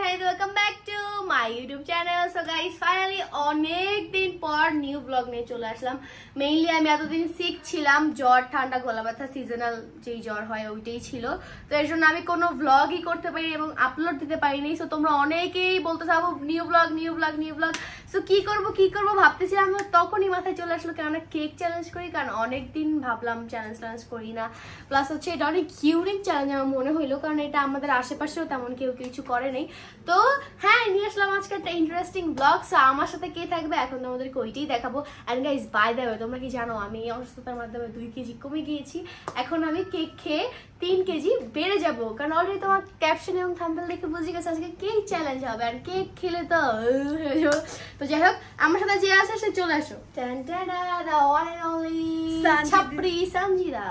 YouTube channel guys finally পর new blog নিয়ে চলে আসলাম মেইনলি আমি এতদিন জ্বর ঠান্ডা সিজনাল যেই জ্বর হয় ওইটাই ছিল তো এর জন্য আমি কোনো ব্লগই করতে পারি এবং আপলোড দিতে পারিনি সো তোমরা অনেকেই বলতে থাকো new blog new blog new blog so কি করব কি করব ভাবতেছিলাম তখনই মাথায় চলে আসলো কারণ কেক চ্যালেঞ্জ করি কারণ অনেক দিন ভাবলাম চ্যালেঞ্জ ট্যালেঞ্জ করি না প্লাস হচ্ছে এটা অনেক কিউরিং চ্যালেঞ্জ আমার মনে হইলো কারণ এটা আমাদের আশেপাশেও তেমন কেউ কিছু করে নেই তো হ্যাঁ নিয়ে আসলাম আজকে একটা ইন্টারেস্টিং ব্লগ সো আমার সাথে কে থাকবে এখন তোমাদেরকে ওইটাই দেখাবো অ্যান্ড গাইজ বাই দেবে তোমরা কি জানো আমি এই অসুস্থতার মাধ্যমে দুই কেজি কমে গিয়েছি এখন আমি কেক খেয়ে তিন কেজি বেড়ে যাব কারণ অলরেডি তোমার ক্যাপশন এবং থাম্বেল দেখে বুঝে গেছে আজকে কেক চ্যালেঞ্জ হবে আর কেক খেলে তো তো যাই হোক আমার সাথে যে আসে সে চলে আসো Sanjida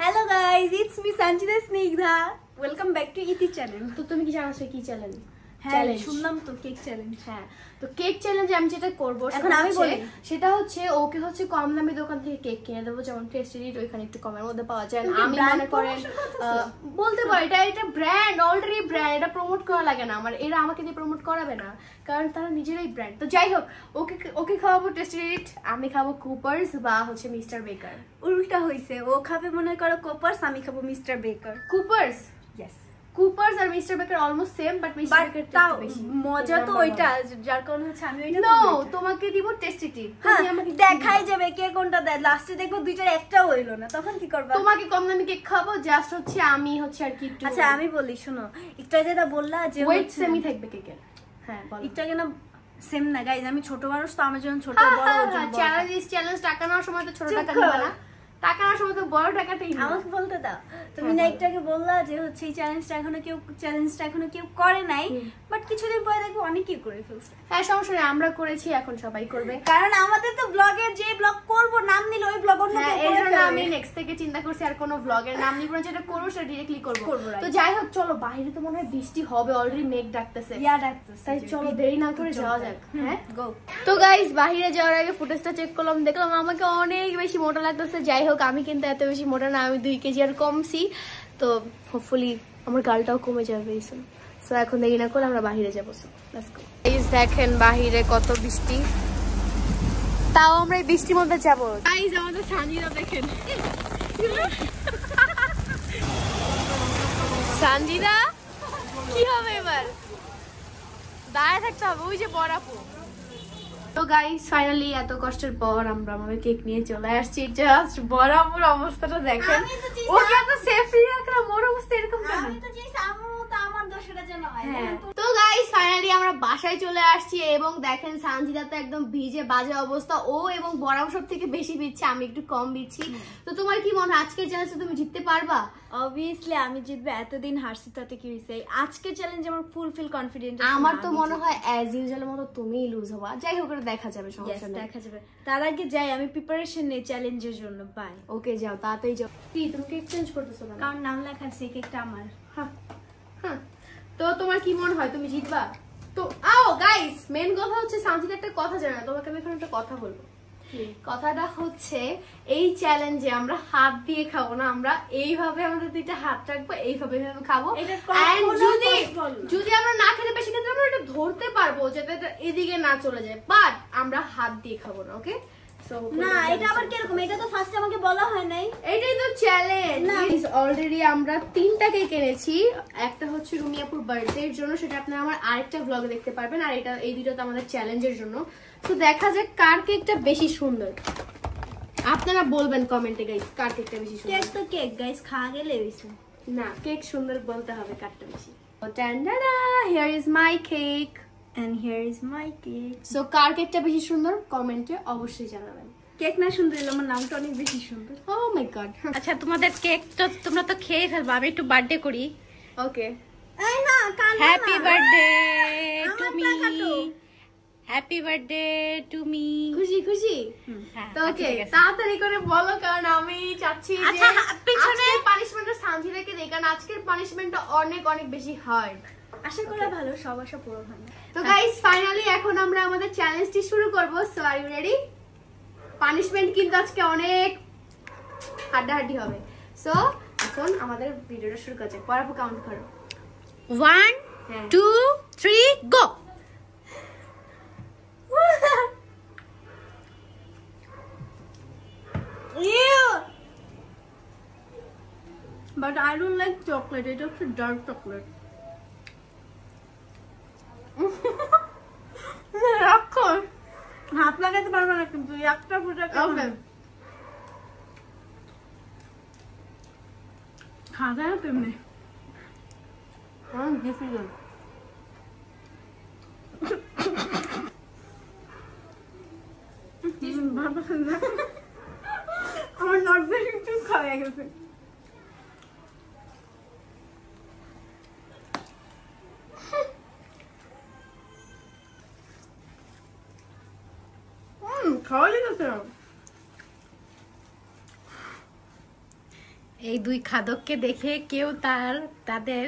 hello guys it's me Sanjida Snigdha welcome back to ইতি চ্যানেল তো তুমি কি জানাছো কি চ্যানেল হ্যাঁ, শুনলাম তো কেক চ্যালেঞ্জ হ্যাঁ তো কেক চ্যালেঞ্জ আমি যেটা করব এখন আমি বলি সেটা হচ্ছে ওকে হচ্ছে কম দামি দোকান থেকে কেক কিনে দেবো যেমন ওইখানে একটু কমের মধ্যে পাওয়া যায় আমি মনে করেন বলতে পারি এটা এটা ব্র্যান্ড অলরেডি ব্র্যান্ড এটা প্রমোট করা লাগে না আমার এরা আমাকে দিয়ে প্রমোট করাবে না কারণ তারা নিজেরাই ব্র্যান্ড তো যাই হোক ওকে ওকে খাওয়াবো টেস্টিডিট আমি খাবো কুপার্স বা হচ্ছে মিস্টার বেকার উল্টা হয়েছে ও খাবে মনে করো কুপার্স আমি খাবো mister Baker Coopers yes Coopers আর mister Baker almost same but mister Baker তাও মজা তো ওইটা যার কারণে হচ্ছে আমি ওইটা নো তোমাকে দিব টেস্টি হ্যাঁ দেখাই যাবে কে কোনটা দেয় লাস্টে দেখবো দুইটার একটাও হইলো না তখন কি করবা তোমাকে কম দামি কেক খাবো জাস্ট হচ্ছে আমি হচ্ছে আর কি একটু আচ্ছা আমি বলি শোনো একটা যেটা বললা যে ওয়েট সেমই থাকবে কেকের হ্যাঁ একটা কেন সেম না গাইজ আমি ছোট মানুষ তো আমার জন্য ছোট হ্যাঁ, বড় চ্যালেঞ্জ চ্যালেঞ্জ টাকা নেওয়ার সময় তো ছোট টাকা নেবা না সময় তো বড় টাকাটাই আমাকে বলতে দাও তুমি হ্যাঁ, বললা যে হচ্ছে এই চ্যালেঞ্জটা এখনো কেউ চ্যালেঞ্জটা এখনো কেউ করে নাই বাট কিছুদিন পরে দেখবো অনেকেই করে ফেলছে হ্যাঁ সমস্যা নেই আমরা করেছি এখন সবাই করবে কারণ আমাদের তো ব্লগের যে ব্লগ নাম ওই ব্লগ অন্য হ্যাঁ, আমি নেক্সট থেকে চিন্তা করছি আর কোনো ব্লগের নাম না যেটা করব সেটা তো যাই হোক চলো বাইরে তো মনে হয় বৃষ্টি হবে অলরেডি মেঘ ডাকতেছে ইয়া ডাকতেছে তাই চলো দেরি না করে যাওয়া যাক হ্যাঁ গো তো গাইস বাইরে যাওয়ার আগে ফুটেজটা চেক করলাম দেখলাম আমাকে অনেক বেশি মোটা লাগতেছে যাই হোক হোক আমি কিন্তু এত বেশি মোটা না আমি দুই কেজি আর কমছি তো হোপফুলি আমার গালটাও কমে যাবে এইসব সব সো এখন দেখি না করে আমরা বাহিরে যাবো দেখেন বাহিরে কত বৃষ্টি তাও আমরা এই বৃষ্টির মধ্যে যাবো দেখেন সানজিরা কি হবে এবার দাঁড়ায় থাকতে হবে ওই যে বড় তো গাইস ফাইনালি এত কষ্টের পর আমরা আমাদের কেক নিয়ে চলে আসছি জাস্ট বরাবর অবস্থাটা দেখেন ওকে তো সেফলি রাখলাম ওর অবস্থা এরকম কেন তো আমার হয় হ্যাঁ। তো ফাইনালি আমরা বাসায় চলে আসছি এবং দেখেন সানজিদা তো একদম ভিজে বাজে অবস্থা ও এবং বরাম সব থেকে বেশি বিচ্ছে আমি একটু কম দিচ্ছি তো তোমার কি মনে আজকে চ্যালেঞ্জে তুমি জিততে পারবা অবভিয়াসলি আমি জিতবো এতদিন হারছি তাতে কি হয়েছে আজকে চ্যালেঞ্জ আমার ফুলফিল কনফিডেন্ট আমার তো মনে হয় অ্যাজ ইউজুয়াল মতো তুমিই লুজ হবা যাই হোক এটা দেখা যাবে সমস্যা নেই দেখা যাবে তার আগে যাই আমি প্রিপারেশন নেই চ্যালেঞ্জের জন্য বাই ওকে যাও তাড়াতাড়ি যাও কি তুমি কেক চেঞ্জ করতেছো কারণ নাম লেখা আছে কেকটা আমার হ্যাঁ হ্যাঁ তো তোমার কি মনে হয় তুমি জিতবা তো আও গাইস মেন কথা হচ্ছে সামথিং একটা কথা জানা তোমাকে আমি এখন একটা কথা বলবো কথাটা হচ্ছে এই চ্যালেঞ্জে আমরা হাত দিয়ে খাবো না আমরা এইভাবে আমাদের দুইটা হাত রাখবো এইভাবে খাবো যদি যদি আমরা না খেতে পারি সেক্ষেত্রে আমরা এটা ধরতে পারবো যাতে এদিকে না চলে যায় বাট আমরা হাত দিয়ে খাবো না ওকে না এটা আবার কিরকম এটা তো ফার্স্ট আমাকে বলা হয় নাই এটাই তো চ্যালেঞ্জ অলরেডি আমরা কিনেছি একটা হচ্ছে রুমিয়াপুর জন্য সেটা আপনারা আমার আরেকটা দেখতে পারবেন আর এটা এই তো আমাদের চ্যালেঞ্জের জন্য তো দেখা কার কেকটা বেশি সুন্দর আপনারা বলবেন কমেন্টে গাইস কার কেকটা বেশি সুন্দর কেক তো কেক গাইস খাওয়া গেলে বেশি না কেক সুন্দর বলতে হবে কারটা বেশি here is my cake and here is my cake so কার কেকটা বেশি সুন্দর কমেন্টে অবশ্যই জানাবেন কেক না সুন্দর এলো আমার নামটা অনেক বেশি সুন্দর ও মাই গড আচ্ছা তোমাদের কেক তো তোমরা তো খেয়ে ফেলবা আমি একটু বার্থডে করি ওকে এই না কাল happy birthday to me happy birthday to me খুশি খুশি হ্যাঁ, তো ওকে আচ্ছা, তাড়াতাড়ি করে বলো কারণ আমি চাচ্ছি যে আচ্ছা, হ্যাঁ, আজকের পানিশমেন্টটা সামথিং রেখে দেই কারণ আজকের পানিশমেন্টটা অনেক অনেক বেশি হার্ড আশা করা ভালো সব আশা পূরণ হয় তো গাইস ফাইনালি এখন আমরা আমাদের চ্যালেঞ্জটি শুরু করব so are you ready punishment কিন্তু আজকে অনেক হাড্ডাহাড্ডি হবে সো এখন আমাদের ভিডিওটা শুরু করা যাক পরাপু কাউন্ট করো one two three go But I don't like chocolate, it is a dark chocolate. লাগাতে পারবে না কিন্তু একটা প্রোডাক্ট খাওয়া যায় না তেমনি অনেক ডিফিকাল্ট ভালো না এই দুই খাদককে দেখে কেউ তার তাদের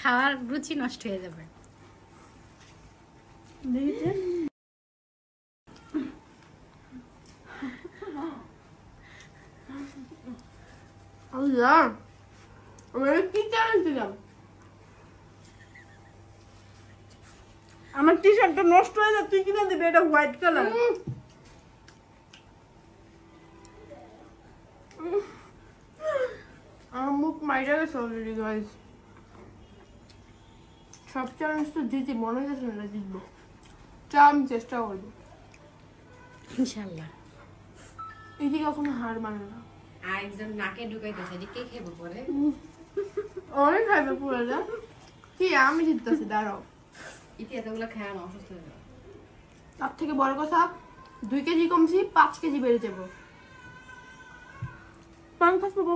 খাওয়ার রুচি নষ্ট হয়ে যাবে আমার টি শার্টটা নষ্ট হয়ে যায় তুই কিনে দিবি এটা হোয়াইট কালার খাইটা গেছে অলরেডি গাইস সব চ্যালেঞ্জ তো জিতি মনে হচ্ছে না জিতবো চা আমি চেষ্টা করবো ইনশাল্লাহ এটি কখনো হার মানে না আর একজন নাকে ঢুকাই দিয়েছে এটি কে খেবে পরে অনেক খাবে পুরো না কি আমি জিততেছি দাঁড়াও ইতি এতগুলো খায় আমি অসুস্থ হয়ে যাবো তার থেকে বড় কথা দুই কেজি কমছি পাঁচ কেজি বেড়ে যাবো পান খাস বাবা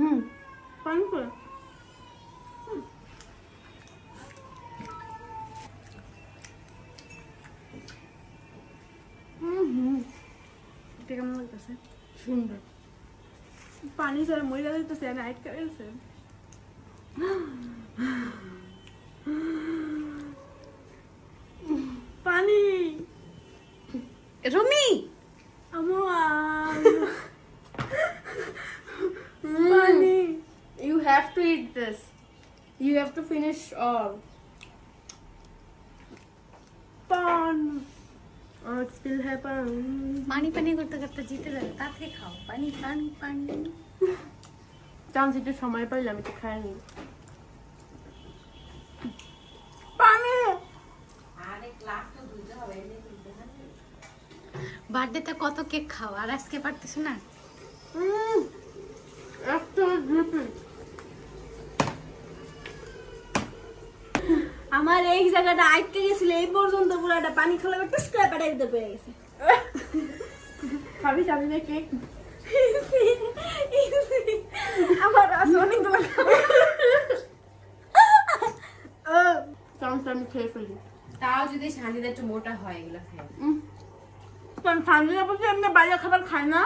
হুম पंख কেমন লাগতেছে সুন্দর পানি ছাড়া মহিলা দিতেছে নাইট কারেছে পানি রুমি আমার পানি You have to eat this. You have to finish all. Uh, Pan. Oh, it's still happen. Pani pani করতে করতে জিতে যাবে তা থেকে খাও পানি পানি পানি চান্স একটু সময় পাইলে আমি তো খাই নি পানি আরে ক্লাস তো বুঝতে হবে বার্থডেতে কত কেক খাও আর আজকে পারতেছ না একটা আমার এই জায়গাটা আটকে গেছিল এই পর্যন্ত পুরাটা পানি খেলা টুস করে পেটাই দিতে পেরে গেছে খাবি খাবি না কেক আমার আছে অনেকগুলো আমি খেয়ে ফেলি তাও যদি সানজিদা একটু মোটা হয় এগুলো খেয়ে কারণ সানজিদা বলছে এমনি বাইরের খাবার খাই না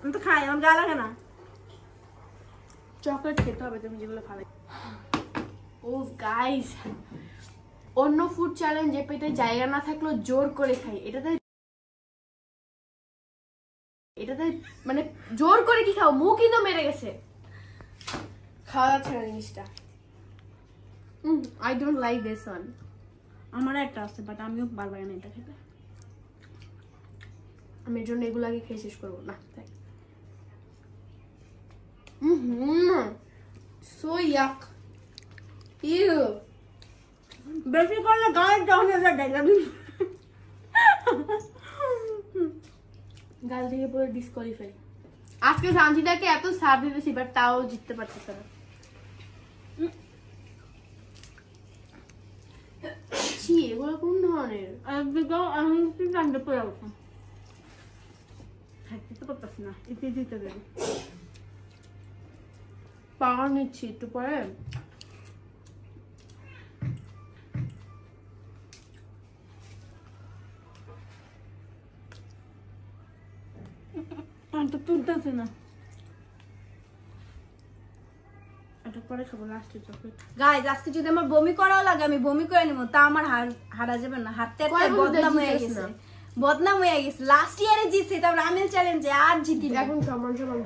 আমি তো খাই আমার গা লাগে না চকলেট খেতে হবে তুমি যেগুলো খাবে ও গাইস অন্য ফুড চ্যালেঞ্জে পেটে জায়গা না থাকলেও জোর করে খাই এটাতে এটাতে মানে জোর করে কি খাও মুখ কিন্তু মেরে গেছে খাওয়া যাচ্ছে না জিনিসটা I don't like this one আমার একটা আছে বাট আমিও বারবার না এটা খেতে আমি এর জন্য এগুলো আগে খেয়ে শেষ করবো না তাই হুম সো ইয়াক ইউ বেশি করলে গায়ের জহনটা দেখাবি গাল থেকে পুরো ডিসকোয়ালিফাই আজকে সানজিদাকে এত সার দিতেছি বাট তাও জিততে পারতেছে না ছি এগুলো কোন ধরনের এখন তুই কান্ড পড়ে উঠো থাকতে পারতাস না এতে দিতে দেবে পাওয়া নিচ্ছি একটু পরে গলতেছে না পরে খাবো লাস্টে চকলেট গাইজ আজকে যদি আমার বমি করাও লাগে আমি বমি করে নিব তা আমার হারা যাবে না হাতে হাতে বদনাম হয়ে গেছে বদনাম হয়ে গেছে লাস্ট ইয়ারে জিতছি তারপর আমিল চ্যালেঞ্জে আর জিতি এখন সমান সমান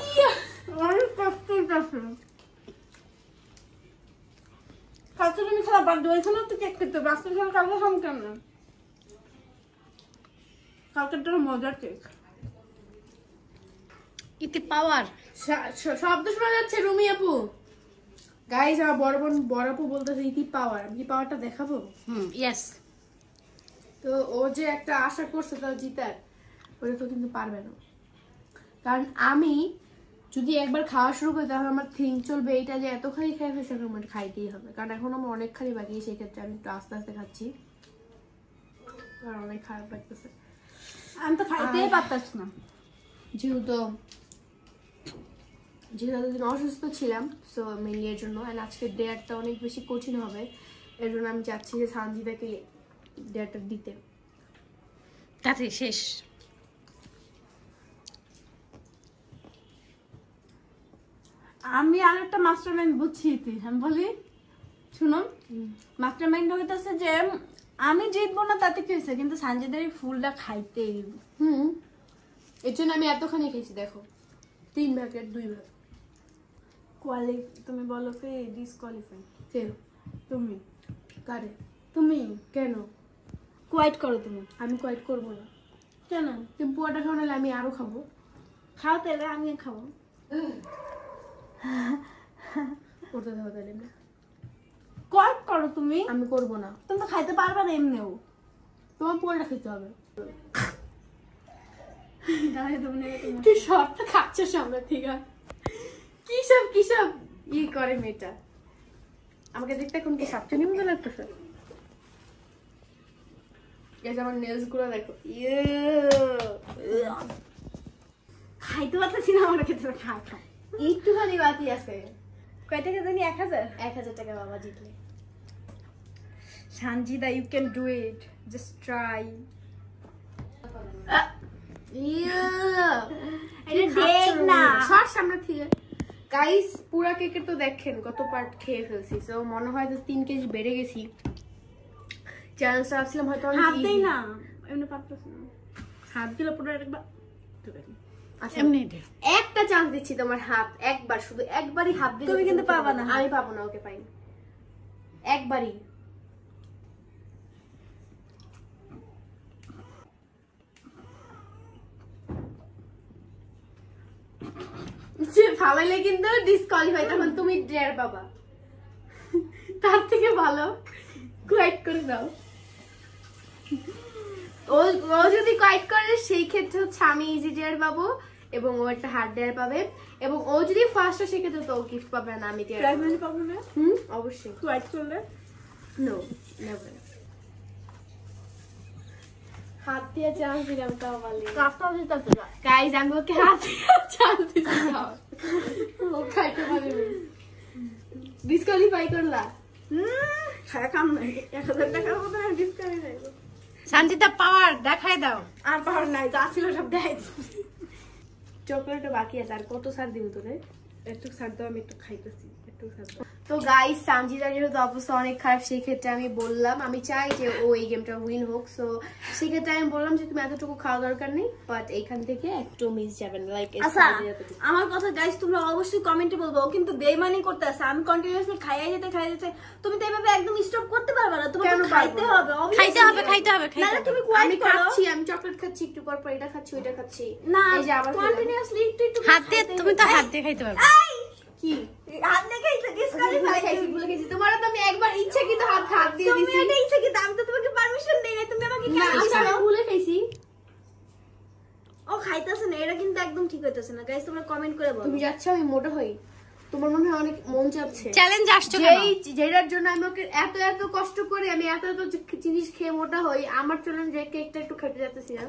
দুইজন অনেক কষ্ট কালকে তুমি খেলা বাদ দিয়ে ওইখানেও তো কেক খেতে হবে আজকে খেলা কালকে খাম কেন কালকের জন্য মজার কেক ইতি পাওয়ার শব্দ শোনা যাচ্ছে রুমি আপু গাইজ আমার বড় বোন বড় আপু বলতেছে ইতি পাওয়ার আমি কি পাওয়ারটা দেখাবো হুম ইয়েস তো ও যে একটা আশা করছে তার জিতার ওটা তো কিন্তু পারবে না কারণ আমি যদি একবার খাওয়া শুরু করে তাহলে আমার থিঙ্ক চলবে এইটা যে এতখানি খাই ফেলছি আমার খাইতেই হবে কারণ এখন আমার অনেকখানি বাকি সেক্ষেত্রে আমি একটু আস্তে আস্তে খাচ্ছি আর অনেক খারাপ লাগতেছে আমি তো খাইতেই পারতাছি না যেহেতু যেহেতু এতদিন অসুস্থ ছিলাম সো মেনলি এর জন্য অ্যান্ড আজকের ডেয়ারটা অনেক বেশি কঠিন হবে এর জন্য আমি চাচ্ছি যে সানজিদাকে ডেয়ারটা দিতে তাতে শেষ আমি আর একটা মাস্টার মাইন্ড বুঝছি আমি বলি শুনুন মাস্টার মাইন্ড হইতেছে যে আমি জিতবো না তাতে কি হয়েছে কিন্তু সানজিদের এই ফুলটা খাইতে হুম এর জন্য আমি এতখানি খেয়েছি দেখো তিন ভাগের দুই ভাগ কোয়ালি তুমি বলো কে ডিসকোয়ালিফাই কে তুমি কারে তুমি কেন কোয়াইট করো তুমি আমি কোয়াইট করবো না কেন তুমি পোয়াটা খাওয়া আমি আরও খাবো খাও তাহলে আমি খাবো করতে দেবো তাহলে এমনি কয়েক করো তুমি আমি করবো না তুমি তো খাইতে পারবে না এমনিও তোমার পরে খেতে হবে তুই সবটা খাচ্ছ সামনে ঠিক আছে কি সব কি সব ই করে মেয়েটা আমাকে দেখতে এখন কি সাপচুনি মতো লাগতেছে এই যে আমার নেলস গুলো দেখো ইয়ে খাইতে পারতেছি না আমার খেতে খা খা একটুখানি বাকি আছে কয় টাকা জানি এক হাজার এক হাজার টাকা বাবা জিতলে Sanjida you can do it just try পুরা তো দেখেন কত পার্ট খেয়ে ফেলছি তো মনে হয় তিন কেজি বেড়ে গেছি চ্যালেঞ্জটা ভাবছিলাম হয়তো হাত দিল না পুরো একবার আচ্ছা, এমনি একটা চান্স দিচ্ছি তোমার হাত একবার শুধু একবারই হাত দিয়ে তুমি কিন্তু পাবা না আমি পাবো না ওকে পাই একবারই ফালাইলে কিন্তু ডিসকোয়ালিফাই তখন তুমি ডেয়ার বাবা তার থেকে ভালো কোয়াইট করে দাও ও ও যদি কয়েক করে সেই ক্ষেত্রে হচ্ছে আমি ইজি ডেয়ার পাবো এবং ও একটা হার্ড ডেয়ার পাবে এবং ও যদি ফার্স্ট আসে সেক্ষেত্রে তো ও গিফট পাবে না আমি ডেয়ার পাবো না হুম অবশ্যই কোয়াইট করলে নো নেভার হাত দিয়ে চান্স দিলাম তাও পারলি কাপটাও দিতে ওকে হাত দিয়ে ডিসকোয়ালিফাই করলা হুম খায় কাম নাই এক হাজার টাকা মতো ডিসকোয়ালিফাই সঞ্জিতা পাওয়ার দেখাই দাও আর পাওয়ার নাই তো ছিল সব দেখাই চকলেটও বাকি আছে আর কত সার দিব তোরে একটু সার দাও আমি একটু খাইতেছি তো গাইস সানজিদার যেহেতু অবস্থা অনেক খারাপ সেই ক্ষেত্রে আমি বললাম আমি চাই যে ও এই গেমটা উইন হোক সো সেক্ষেত্রে আমি বললাম যে তুমি এতটুকু খাওয়া দরকার নেই বাট এইখান থেকে একটু মিস যাবেন লাইক আমার কথা গাইস তোমরা অবশ্যই কমেন্টে বলবো কিন্তু বেমানি করতে আছে আমি কন্টিনিউয়াসলি খাইয়ে যেতে খাইয়ে যেতে তুমি তো এইভাবে একদম স্টপ করতে পারবে না তোমাকে খাইতে হবে খাইতে হবে খাইতে হবে না তুমি কোয়ালি করো খাচ্ছি আমি চকলেট খাচ্ছি একটু পর পর এটা খাচ্ছি ওটা খাচ্ছি না এই যে আবার কন্টিনিউয়াসলি একটু একটু হাতে তুমি তো হাত দিয়ে খাইতে পারবে কি আচ্ছা, আচ্ছা, মোটা হই তোমার মনে হয় অনেক মন যেটার জন্য এত এত কষ্ট করে আমি এত এত জিনিস খেয়ে মোটা হই আমার চলেন যে কেকটা একটু খেতে যাচ্ছিলাম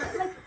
那。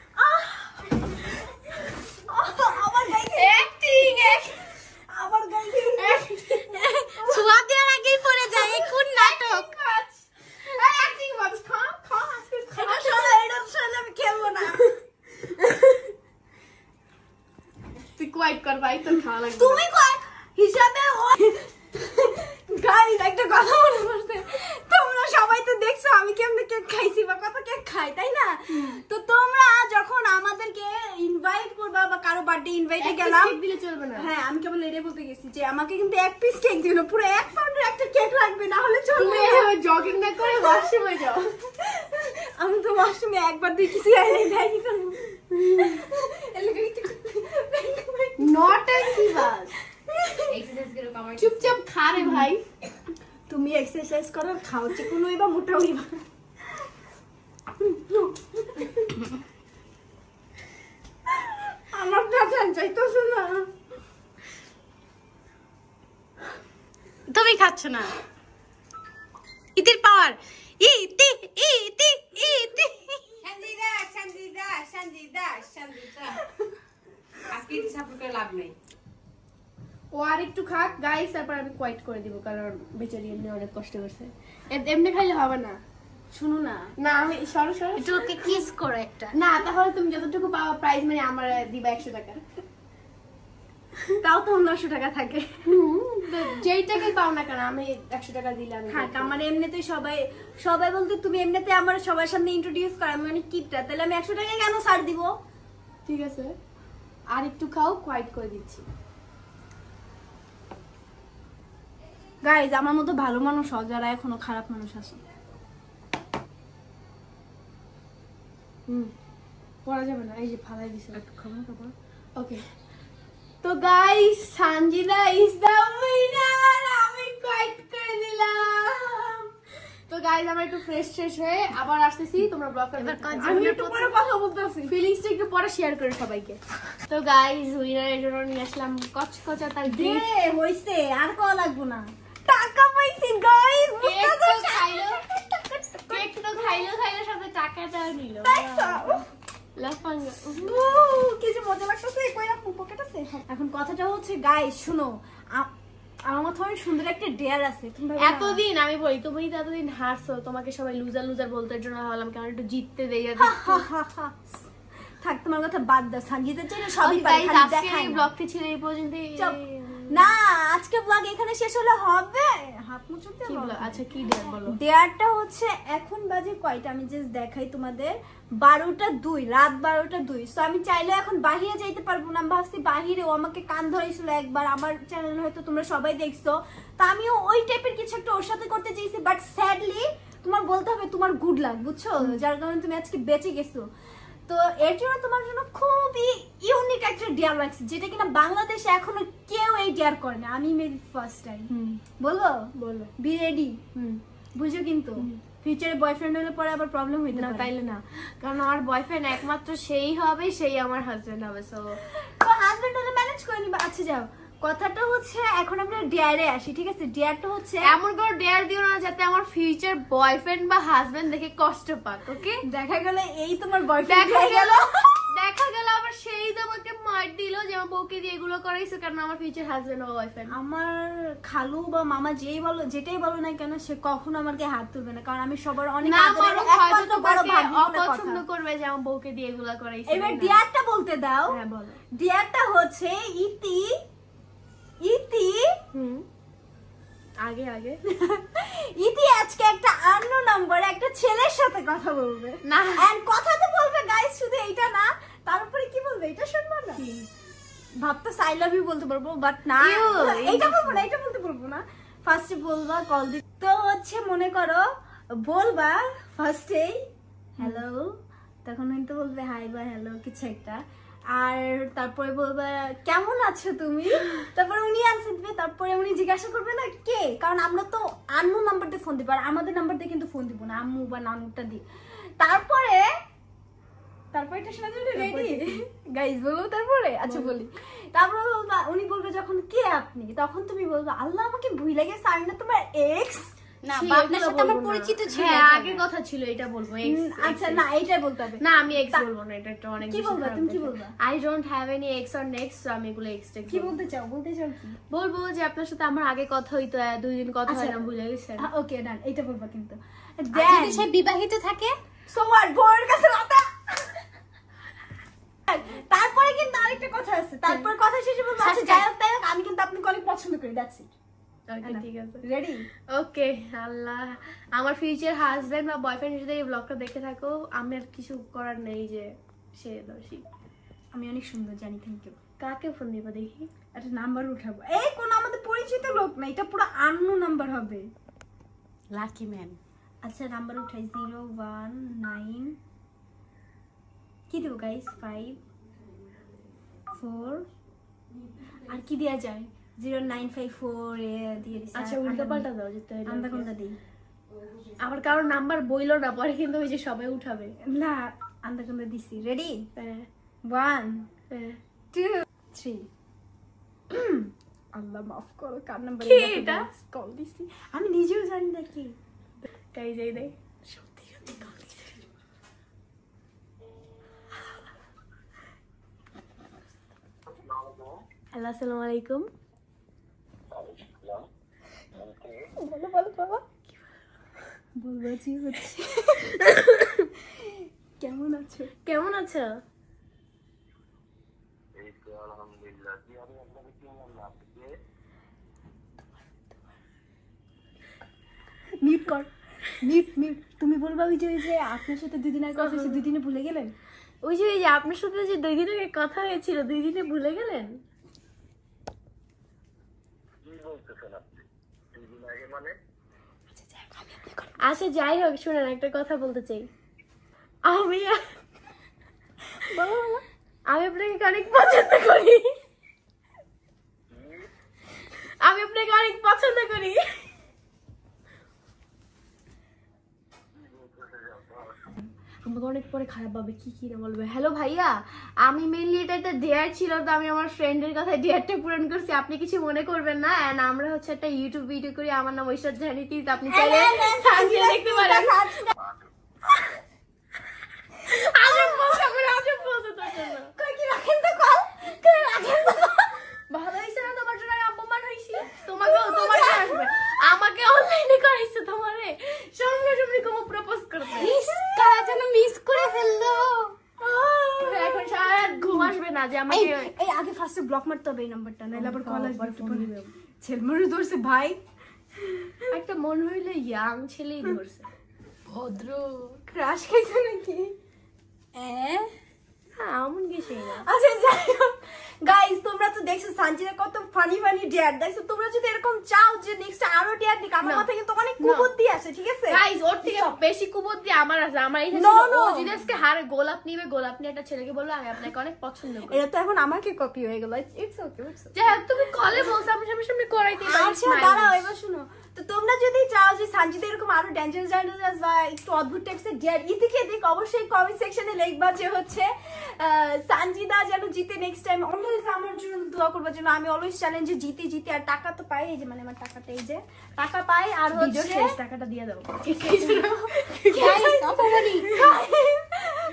চুপচাপ খা রে ভাই তুমি এক্সারসাইজ করো খাও মোটা হইবা আমার না তুমি খাচ্ছ না ইতির পাওয়ার ইতি ইতি ইতি সঞ্জিদা সঞ্জিদা সঞ্জিদা সঞ্জিদা আজকে ইতি করে লাভ নেই ও আর একটু খাক গাইস তারপর আমি কোয়াইট করে দিব কারণ বেচারি এমনি অনেক কষ্ট করছে এমনি খাইলে হবে না না না আমি কিস করো একটা না তাহলে তুমি যতটুকু পাওয়া মানে আমার দিবা একশো টাকা তাও তো টাকা থাকে যেই টাকাই পাও না কেন আমি একশো টাকা দিলাম থাক আমার এমনিতেই সবাই সবাই বলতে তুমি এমনিতে আমার সবার সামনে ইন্ট্রোডিউস করো আমি অনেক মানে কিপটা তাহলে আমি একশো টাকা কেন ছাড় দিব ঠিক আছে আর একটু খাও কোয়াইট করে দিচ্ছি গাইজ আমার মতো ভালো মানুষ হও যারা এখনো খারাপ মানুষ আছে হুম পড়া যাবে না এই যে ফালাই একটু খাবো ওকে তো গাইজ সানজিদা ইজ উইনার আমি করে দিলাম তো গাইজ আমরা একটু ফ্রেশ ফ্রেশ হয়ে আবার আসতেছি তোমরা ব্লগ করে আমি একটু পরে কথা বলতেছি ফিলিংসটা একটু পরে শেয়ার করে সবাইকে তো গাইজ উইনারের জন্য নিয়ে আসলাম কচকচা তার হইছে আর কল লাগবো না টাকা পাইছি গাইস বুঝতে খাইলো কেক তো খাইলো খাইলো সাথে টাকাটাও নিল হ্যাঁ। এখন কথাটা হচ্ছে গাই শুনো আমার মাথায় অনেক সুন্দর একটা ডেয়ার আছে এতদিন আমি বলি তুমি তো এতদিন হারছো তোমাকে সবাই লুজার লুজার বলতে জন্য ভাবলাম একটু জিততে দেই থাক তোমার কথা বাদ দাও সঙ্গীতের জন্য সবই পাই আজকের এই ব্লগটি না আজকে ব্লগ এখানে শেষ হলে হবে হাত মুছতে আচ্ছা কি ডেয়ার বলো ডেয়ারটা হচ্ছে এখন বাজে কয়টা আমি জাস্ট দেখাই তোমাদের বারোটা দুই রাত বারোটা দুই সো আমি চাইলে এখন বাহিরে যাইতে পারবো না ভাবছি বাহিরে ও আমাকে কান ধরেছিল একবার আমার চ্যানেল হয়তো তোমরা সবাই দেখছো তা আমিও ওই টাইপের কিছু একটা ওর সাথে করতে চাইছি বাট স্যাডলি তোমার বলতে হবে তোমার গুড লাক বুঝছো যার কারণে তুমি আজকে বেঁচে গেছো তো এর জন্য তোমার জন্য খুবই ইউনিক একটা ডিয়ার রাখছি যেটা কিনা বাংলাদেশে এখনো কেউ এই ডিয়ার করে না আমি মেবি ফার্স্ট টাইম বলো বলো বি রেডি বুঝো কিন্তু ফিউচারে বয়ফ্রেন্ড হলে পরে আবার প্রবলেম হইতে না তাইলে না কারণ আমার বয়ফ্রেন্ড একমাত্র সেই হবে সেই আমার হাজবেন্ড হবে সো তো হাজবেন্ড হলে ম্যানেজ করে নিবা আচ্ছা যাও কথাটা হচ্ছে এখন আমরা ডেয়ারে আসি ঠিক আছে ডেয়ারটা হচ্ছে এমন করে ডেয়ার দিও না যাতে আমার ফিউচার বয়ফ্রেন্ড বা হাজবেন্ড দেখে কষ্ট পাক ওকে দেখা গেল এই তোমার বয়ফ্রেন্ড দেখা গেল দেখা গেল আবার সেই তোমাকে মার দিল যে আমার বউকে দিয়ে এগুলো করাইছে কারণ আমার ফিউচার হাজবেন্ড বা বয়ফ্রেন্ড আমার খালু বা মামা যেই বলো যেটাই বলো না কেন সে কখনো আমাকে হাত তুলবে না কারণ আমি সবার অনেক না বড় অপছন্দ করবে যে আমার বউকে দিয়ে এগুলো করাইছে এবার ডিয়ারটা বলতে দাও হ্যাঁ বলো ডিয়ারটা হচ্ছে ইতি ইতি আগে আগে ইতি আজকে একটা একটা ছেলের সাথে কথা বলবে না এন্ড কথা তো বলবে গাইস শুধু না তার উপরে কি বলবে এটা না ভাবতে আই লাভ ইউ বলতে পারবো বাট না এইটা বলবো না বলতে পারবো না ফার্স্টে বলবা কল দি তো হচ্ছে মনে করো বলবা ফার্স্টেই হ্যালো তখন হয়তো বলবে হাই বা হ্যালো কিছু একটা আর তারপরে বলবা কেমন আছো তুমি তারপর দিবে তারপরে উনি জিজ্ঞাসা করবে না কে কারণ আমরা তো নাম্বার দিয়ে ফোন দিব আর আমাদের নাম্বার দিয়ে কিন্তু ফোন দিব না আম্মু বা নানুটা দিয়ে তারপরে তারপরে এটা শোনা রেডি গাইজ বলবো তারপরে আচ্ছা বলি তারপরে উনি বলবে যখন কে আপনি তখন তুমি বলবে আল্লাহ আমাকে ভুই লাগে সার না তোমার এক্স আমার হ্যাঁ, আগে কথা আচ্ছা, বলবো না এটা বলবো যে আপনার সাথে আমার আগে কথা হইতো দুইদিন কথা হয় না আচ্ছা, ভুলে গেছে এটা কিন্তু সে বিবাহিত থাকে তারপরে কিন্তু আরেকটা কথা আছে তারপর হ্যাঁ। কথা শেষে বলবো আচ্ছা, যাই হোক হোক আমি কিন্তু আপনাকে অনেক পছন্দ করি ওকে আল্লাহ আমার ফিউচার হাজবেন্ড বা বয়ফ্রেন্ড যদি এই ব্লগটা দেখে থাকো আমি আর কিছু করার নেই যে সে দোষী আমি অনেক সুন্দর জানি থ্যাংক ইউ কাকে ফোন দিব দেখি একটা নাম্বার উঠাবো এই কোন আমাদের পরিচিত লোক না এটা পুরো আন্য নাম্বার হবে লাকি ম্যান আচ্ছা নাম্বার উঠাই জিরো ওয়ান নাইন কি দেবো গাইস ফাইভ ফোর আর কি দেওয়া যায় আমার আচ্ছা, কারোর নাম্বার বইলো না পরে কিন্তু ওই যে সবাই উঠাবে না দিছি রেডি ওয়ান টু থ্রি আল্লাহ মাফ করো কার নাম্বার এটা কল দিছি আমি নিজেও জানি না কি তাই যাই দেয় সত্যি সত্যি কল দিছি হ্যালো আসসালামু আলাইকুম বলো বলবো কেমন আছো কেমন আছো মিট কর মিট মিট তুমি বলবা ওই যে যে আপনার সাথে দুই দিন আগে কথা হয়েছে দুই দিনে ভুলে গেলেন ওই যে ওই যে আপনার সাথে যে দুই দিন আগে কথা হয়েছিল দুই দিনে ভুলে গেলেন আচ্ছা যাই হোক শুনেন একটা কথা বলতে চাই আমি আমি আপনাকে অনেক পছন্দ করি আমি আপনাকে অনেক পছন্দ করি আমাকে অনেক পরে খারাপ ভাবে কি কি না বলবে হ্যালো ভাইয়া আমি মেনলি এটা একটা ডেয়ার ছিল তো আমি আমার ফ্রেন্ডের কথা ডেয়ারটা পূরণ করছি আপনি কিছু মনে করবেন না অ্যান্ড আমরা হচ্ছে একটা ইউটিউব ভিডিও করি আমার নাম ঐশ্বর জানি আপনি চাইলে দেখতে পারেন ব্লক মারতে হবে এই নাম্বারটা নাহলে আবার কল oh আসবে ছেলে মরে ধরছে ভাই একটা মন হইলো ইয়াং ছেলেই ধরছে ভদ্র ক্রাশ খাইছে নাকি হ্যাঁ এমন হ্যাঁ, কি সেই না আচ্ছা যাই হোক গাইস তোমরা তো দেখছো সানজিদের কত ফানি ফানি ডিয়ার দেখছো তোমরা যদি এরকম চাও যে নেক্সট আরো ডিয়ার দিক আমার মাথায় কিন্তু অনেক কুবুদ্ধি আসে ঠিক আছে গাইস ওর থেকে বেশি কুবুদ্ধি আমার আছে আমার এই ছিল ও জিনিসকে হারে গোলাপ নিবে গোলাপ নিয়ে একটা ছেলেকে বললো আমি আপনাকে অনেক পছন্দ করি এটা তো এখন আমাকে কপি হয়ে গেল ইটস ওকে ইটস ওকে তুমি কলে বলছো আমি সামনে সামনে করাইতে পারি আচ্ছা দাঁড়াও এবার শুনো তোমরা যদি চাও যে সানজিদ এরকম আরো ডেঞ্জার জার্নালিস্ট বা একটু অদ্ভুত টাইপসের ইদিক এদিক অবশ্যই কমেন্ট সেকশনে লিখবা যে হচ্ছে সানজিদা যেন জিতে নেক্সট টাইম অলওয়েজ আমার জন্য দোয়া করবার জন্য আমি অলওয়েজ চ্যালেঞ্জে জিতে জিতে আর টাকা তো পাই এই যে মানে আমার টাকাতে এই যে টাকা পাই আর হচ্ছে টাকাটা দিয়ে দাও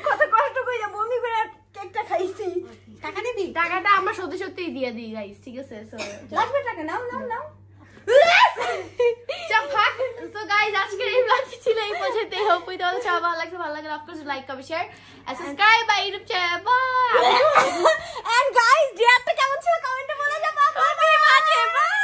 কত কষ্ট যা বমি করে কেকটা খাইছি টাকা দিবি টাকাটা আমরা সত্যি সত্যি দিয়ে দিই গাইস ঠিক আছে লাগবে টাকা নাও নাও নাও তো গাইজ আজকের এই ব্লগটি ছিল এই পর্যন্ত হোপ উই তোমাদের সবাই ভালো লাগছে ভালো লাগলে of course like comment share and subscribe আই YouTube channel bye and guys ডিয়ারটা কেমন ছিল কমেন্টে বলে যাবো বাই বাই